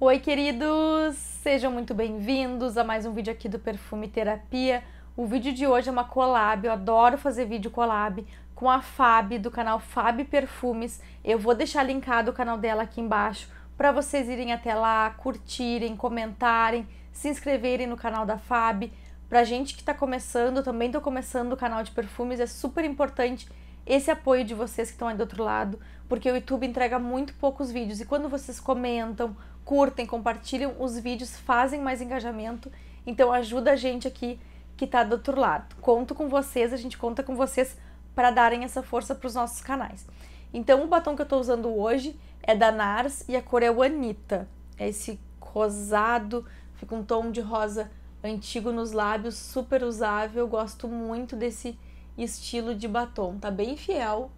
Oi, queridos! Sejam muito bem-vindos a mais um vídeo aqui do Perfume Terapia. O vídeo de hoje é uma collab, eu adoro fazer vídeo collab com a Fab do canal Fab Perfumes. Eu vou deixar linkado o canal dela aqui embaixo para vocês irem até lá, curtirem, comentarem, se inscreverem no canal da Fab. Pra gente que está começando, eu também estou começando o canal de perfumes, é super importante esse apoio de vocês que estão aí do outro lado, porque o YouTube entrega muito poucos vídeos e quando vocês comentam curtem, compartilham os vídeos, fazem mais engajamento. Então ajuda a gente aqui que está do outro lado. Conto com vocês, a gente conta com vocês para darem essa força para os nossos canais. Então o batom que eu estou usando hoje é da NARS e a cor é o Anitta. É esse rosado, fica um tom de rosa antigo nos lábios, super usável. Gosto muito desse estilo de batom, tá bem fiel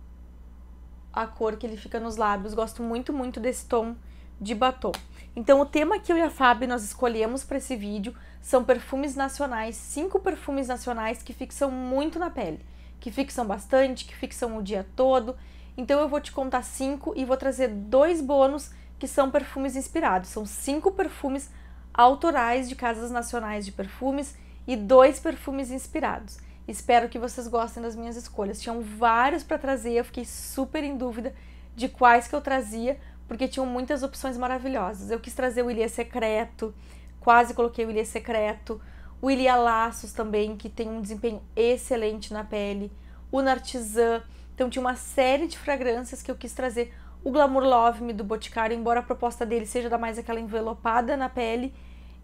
à cor que ele fica nos lábios. Gosto muito, muito desse tom de batom. Então, o tema que eu e a Fábio nós escolhemos para esse vídeo são perfumes nacionais, cinco perfumes nacionais que fixam muito na pele, que fixam bastante, que fixam o dia todo. Então, eu vou te contar cinco e vou trazer dois bônus que são perfumes inspirados. São cinco perfumes autorais de casas nacionais de perfumes e dois perfumes inspirados. Espero que vocês gostem das minhas escolhas. Tinham vários para trazer, eu fiquei super em dúvida de quais que eu trazia, porque tinham muitas opções maravilhosas. Eu quis trazer o Ilha Secreto, quase coloquei o Ilha Secreto, o Ilha Laços também, que tem um desempenho excelente na pele, o Nartisan. Então tinha uma série de fragrâncias que eu quis trazer. O Glamour Love Me do Boticário, embora a proposta dele seja dar mais aquela envelopada na pele,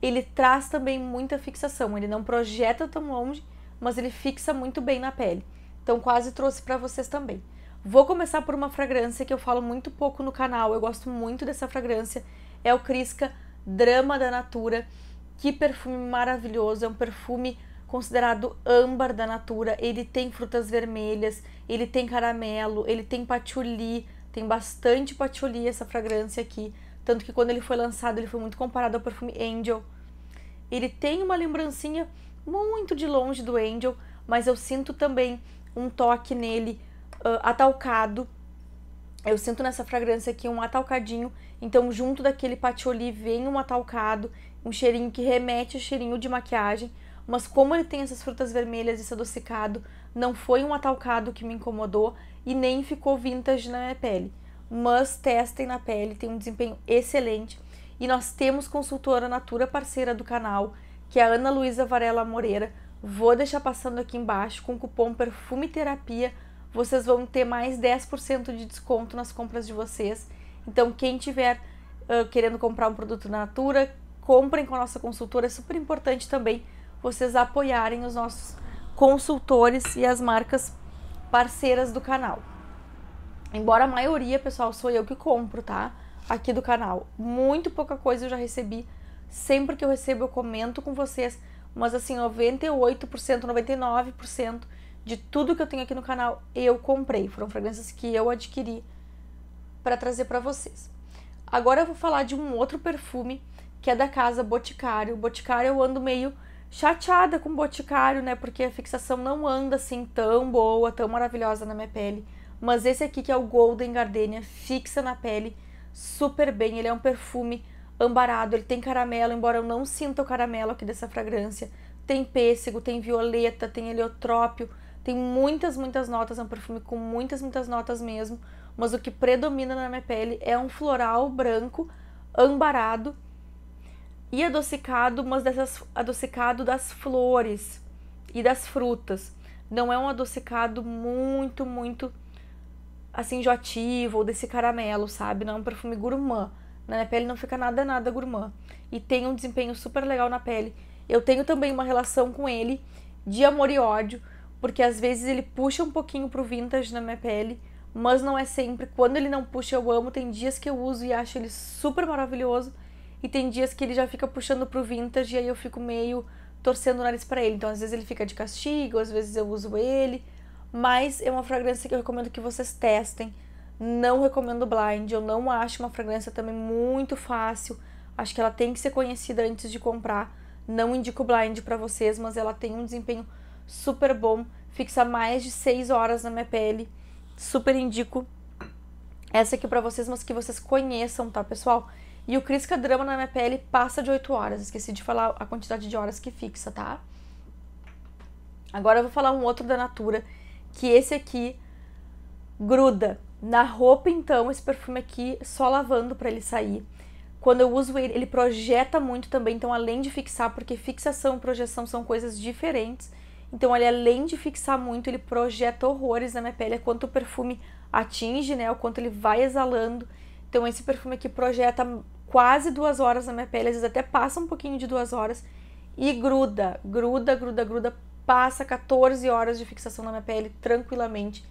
ele traz também muita fixação. Ele não projeta tão longe, mas ele fixa muito bem na pele. Então quase trouxe para vocês também. Vou começar por uma fragrância que eu falo muito pouco no canal, eu gosto muito dessa fragrância, é o Crisca Drama da Natura. Que perfume maravilhoso, é um perfume considerado âmbar da Natura. Ele tem frutas vermelhas, ele tem caramelo, ele tem patchouli, tem bastante patchouli essa fragrância aqui, tanto que quando ele foi lançado, ele foi muito comparado ao perfume Angel. Ele tem uma lembrancinha muito de longe do Angel, mas eu sinto também um toque nele uh, atalcado. Eu sinto nessa fragrância aqui um atalcadinho, então junto daquele patchouli vem um atalcado, um cheirinho que remete o cheirinho de maquiagem, mas como ele tem essas frutas vermelhas, esse adocicado, não foi um atalcado que me incomodou e nem ficou vintage na minha pele. Mas testem na pele, tem um desempenho excelente. E nós temos consultora natura parceira do canal, que é a Ana Luísa Varela Moreira. Vou deixar passando aqui embaixo com o cupom Perfume Terapia vocês vão ter mais 10% de desconto nas compras de vocês. Então, quem tiver uh, querendo comprar um produto na Natura, comprem com a nossa consultora. É super importante também vocês apoiarem os nossos consultores e as marcas parceiras do canal. Embora a maioria, pessoal, sou eu que compro, tá? Aqui do canal. Muito pouca coisa eu já recebi. Sempre que eu recebo, eu comento com vocês. Mas assim, 98%, 99% de tudo que eu tenho aqui no canal, eu comprei. Foram fragrâncias que eu adquiri para trazer para vocês. Agora eu vou falar de um outro perfume que é da casa Boticário. Boticário eu ando meio chateada com Boticário, né? Porque a fixação não anda assim tão boa, tão maravilhosa na minha pele. Mas esse aqui que é o Golden Gardenia fixa na pele super bem. Ele é um perfume ambarado, ele tem caramelo, embora eu não sinta o caramelo aqui dessa fragrância. Tem pêssego, tem violeta, tem heliotrópio, tem muitas, muitas notas, é um perfume com muitas, muitas notas mesmo, mas o que predomina na minha pele é um floral branco, ambarado e adocicado, mas dessas adocicado das flores e das frutas. Não é um adocicado muito, muito assim joativo ou desse caramelo, sabe? Não é um perfume gourmand. Na minha pele não fica nada, nada gourmand. E tem um desempenho super legal na pele. Eu tenho também uma relação com ele de amor e ódio, porque às vezes ele puxa um pouquinho pro vintage na minha pele, mas não é sempre. Quando ele não puxa, eu amo. Tem dias que eu uso e acho ele super maravilhoso, e tem dias que ele já fica puxando pro vintage e aí eu fico meio torcendo o nariz para ele. Então às vezes ele fica de castigo, às vezes eu uso ele, mas é uma fragrância que eu recomendo que vocês testem. Não recomendo blind, eu não acho uma fragrância também muito fácil. Acho que ela tem que ser conhecida antes de comprar. Não indico blind para vocês, mas ela tem um desempenho super bom, fixa mais de 6 horas na minha pele, super indico essa aqui para vocês, mas que vocês conheçam, tá, pessoal? E o Crisca Drama na minha pele passa de 8 horas, esqueci de falar a quantidade de horas que fixa, tá? Agora eu vou falar um outro da Natura, que esse aqui gruda na roupa, então, esse perfume aqui, só lavando para ele sair. Quando eu uso ele, ele projeta muito também, então além de fixar, porque fixação e projeção são coisas diferentes, então, ele além de fixar muito, ele projeta horrores na minha pele, é quanto o perfume atinge, né? O quanto ele vai exalando. Então, esse perfume aqui projeta quase duas horas na minha pele, às vezes até passa um pouquinho de duas horas e gruda, gruda, gruda, gruda, passa 14 horas de fixação na minha pele tranquilamente.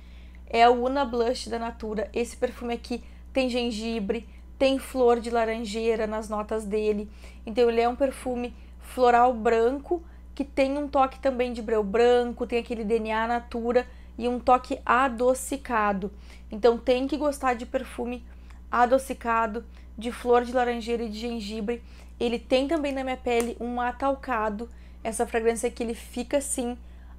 É o Una Blush da Natura. Esse perfume aqui tem gengibre, tem flor de laranjeira nas notas dele. Então ele é um perfume floral branco que tem um toque também de breu branco, tem aquele DNA natura e um toque adocicado. Então tem que gostar de perfume adocicado, de flor de laranjeira e de gengibre. Ele tem também na minha pele um atalcado, essa fragrância que ele fica assim,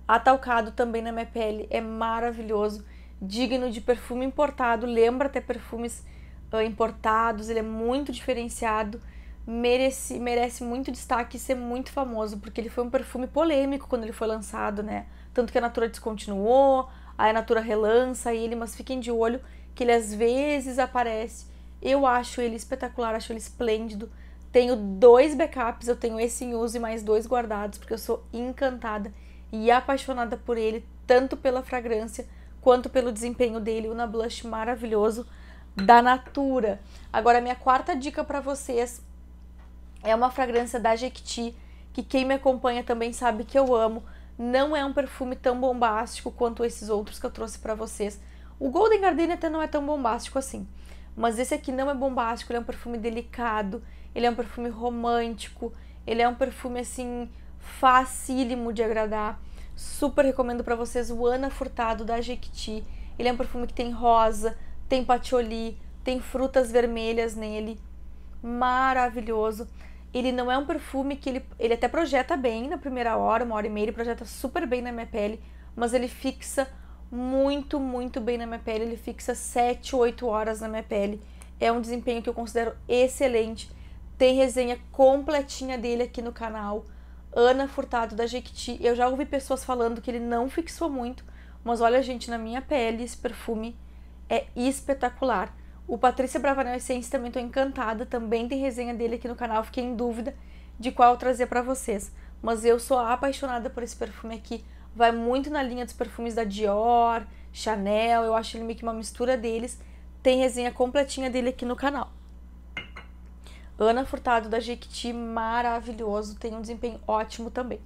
atalcado também na minha pele, é maravilhoso, digno de perfume importado, lembra até perfumes uh, importados, ele é muito diferenciado merece, merece muito destaque e ser muito famoso, porque ele foi um perfume polêmico quando ele foi lançado, né? Tanto que a Natura descontinuou, aí a Natura relança ele, mas fiquem de olho que ele às vezes aparece. Eu acho ele espetacular, acho ele esplêndido. Tenho dois backups, eu tenho esse em uso e mais dois guardados, porque eu sou encantada e apaixonada por ele, tanto pela fragrância quanto pelo desempenho dele, o na blush maravilhoso da Natura. Agora minha quarta dica para vocês é uma fragrância da Jequiti, que quem me acompanha também sabe que eu amo. Não é um perfume tão bombástico quanto esses outros que eu trouxe para vocês. O Golden Gardenia até não é tão bombástico assim, mas esse aqui não é bombástico, ele é um perfume delicado, ele é um perfume romântico, ele é um perfume assim facílimo de agradar. Super recomendo para vocês o Ana Furtado da Jequiti. Ele é um perfume que tem rosa, tem patchouli, tem frutas vermelhas nele. Maravilhoso ele não é um perfume que ele, ele até projeta bem na primeira hora, uma hora e meia, ele projeta super bem na minha pele, mas ele fixa muito, muito bem na minha pele, ele fixa 7, 8 horas na minha pele. É um desempenho que eu considero excelente. Tem resenha completinha dele aqui no canal. Ana Furtado da Jequiti. Eu já ouvi pessoas falando que ele não fixou muito, mas olha, gente, na minha pele esse perfume é espetacular. O Patrícia Bravanel Essência também estou encantada, também tem resenha dele aqui no canal, fiquei em dúvida de qual trazer para vocês. Mas eu sou apaixonada por esse perfume aqui, vai muito na linha dos perfumes da Dior, Chanel, eu acho ele meio que uma mistura deles. Tem resenha completinha dele aqui no canal. Ana Furtado da Jequiti, maravilhoso, tem um desempenho ótimo também.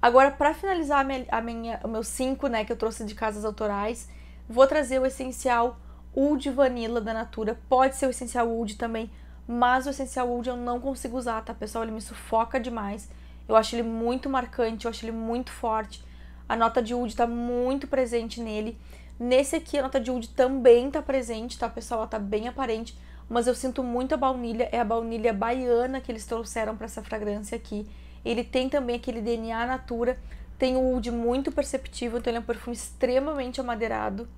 Agora, para finalizar a minha, a minha, o meu 5, né, que eu trouxe de casas autorais, vou trazer o essencial Oud Vanilla da Natura, pode ser o essencial Oud também, mas o essencial Oud eu não consigo usar, tá, pessoal? Ele me sufoca demais. Eu acho ele muito marcante, eu acho ele muito forte. A nota de Oud tá muito presente nele. Nesse aqui, a nota de Oud também tá presente, tá, pessoal? Ela tá bem aparente, mas eu sinto muito a baunilha. É a baunilha baiana que eles trouxeram para essa fragrância aqui. Ele tem também aquele DNA natura, tem o Oud muito perceptível, então ele é um perfume extremamente amadeirado.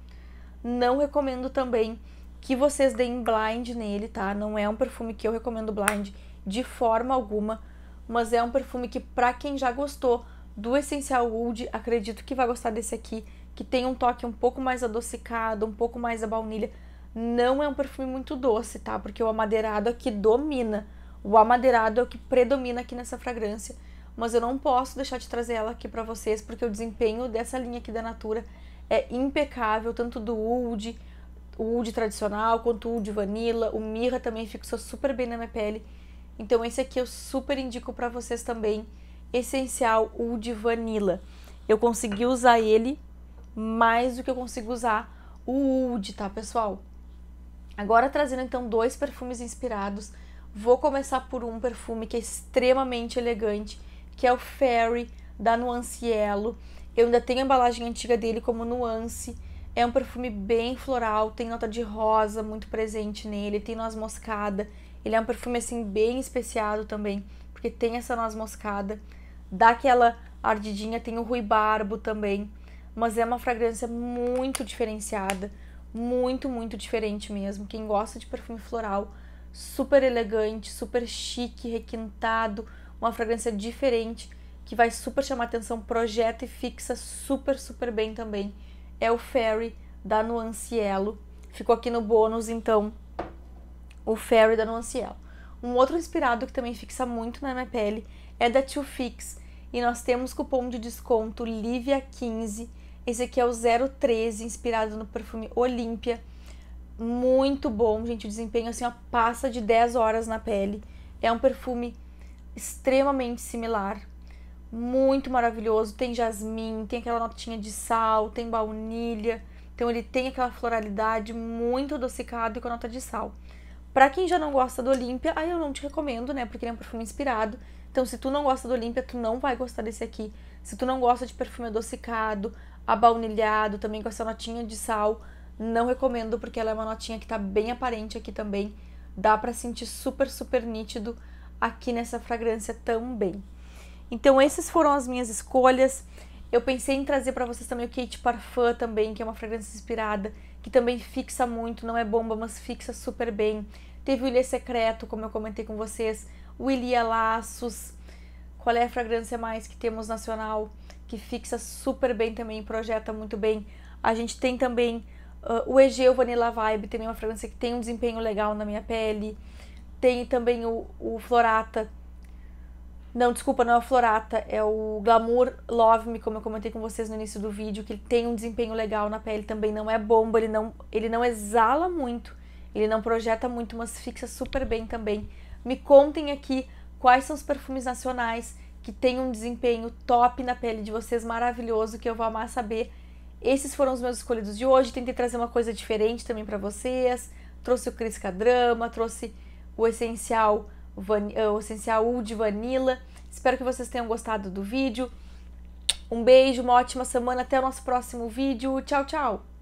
Não recomendo também que vocês deem blind nele, tá? Não é um perfume que eu recomendo blind de forma alguma, mas é um perfume que para quem já gostou do Essencial Wood, acredito que vai gostar desse aqui, que tem um toque um pouco mais adocicado, um pouco mais a baunilha. Não é um perfume muito doce, tá? Porque o amadeirado aqui é domina. O amadeirado é o que predomina aqui nessa fragrância, mas eu não posso deixar de trazer ela aqui para vocês porque o desempenho dessa linha aqui da Natura é impecável, tanto do Oud, o Oud tradicional, quanto o Oud Vanilla. O Mirra também fixou super bem na minha pele. Então esse aqui eu super indico para vocês também, essencial Oud Vanilla. Eu consegui usar ele mais do que eu consigo usar o Oud, tá, pessoal? Agora trazendo então dois perfumes inspirados, vou começar por um perfume que é extremamente elegante, que é o Fairy da Nuanciello. Eu ainda tenho a embalagem antiga dele como nuance. É um perfume bem floral, tem nota de rosa muito presente nele, tem noz moscada. Ele é um perfume assim bem especiado também, porque tem essa noz moscada, dá aquela ardidinha, tem o ruibarbo também, mas é uma fragrância muito diferenciada, muito, muito diferente mesmo. Quem gosta de perfume floral, super elegante, super chique, requintado, uma fragrância diferente que vai super chamar atenção, projeta e fixa super, super bem também, é o Fairy da Nuanciello. Ficou aqui no bônus, então, o Fairy da Nuanciello. Um outro inspirado que também fixa muito na minha pele é da Too Fix. E nós temos cupom de desconto LIVIA15. Esse aqui é o 013, inspirado no perfume Olímpia. Muito bom, gente. O desempenho assim, ó, passa de 10 horas na pele. É um perfume extremamente similar muito maravilhoso. Tem jasmim, tem aquela notinha de sal, tem baunilha. Então ele tem aquela floralidade muito adocicada e com a nota de sal. Para quem já não gosta do Olímpia, aí eu não te recomendo, né? Porque ele é um perfume inspirado. Então se tu não gosta do Olímpia, tu não vai gostar desse aqui. Se tu não gosta de perfume adocicado, abaunilhado, também com essa notinha de sal, não recomendo porque ela é uma notinha que tá bem aparente aqui também. Dá para sentir super super nítido aqui nessa fragrância também. Então essas foram as minhas escolhas. Eu pensei em trazer para vocês também o Kate Parfum também, que é uma fragrância inspirada, que também fixa muito, não é bomba, mas fixa super bem. Teve o Ilha Secreto, como eu comentei com vocês, o Ilha Laços. Qual é a fragrância mais que temos nacional que fixa super bem também, projeta muito bem. A gente tem também uh, o Egeo Vanilla Vibe, também é uma fragrância que tem um desempenho legal na minha pele. Tem também o, o Florata, não, desculpa, não é o Florata, é o Glamour Love Me, como eu comentei com vocês no início do vídeo, que ele tem um desempenho legal na pele também, não é bomba, ele não, ele não exala muito, ele não projeta muito, mas fixa super bem também. Me contem aqui quais são os perfumes nacionais que têm um desempenho top na pele de vocês, maravilhoso, que eu vou amar saber. Esses foram os meus escolhidos de hoje, tentei trazer uma coisa diferente também para vocês, trouxe o Crisca Drama, trouxe o essencial eh, o essencial de vanilla. Espero que vocês tenham gostado do vídeo. Um beijo, uma ótima semana, até o nosso próximo vídeo. Tchau, tchau!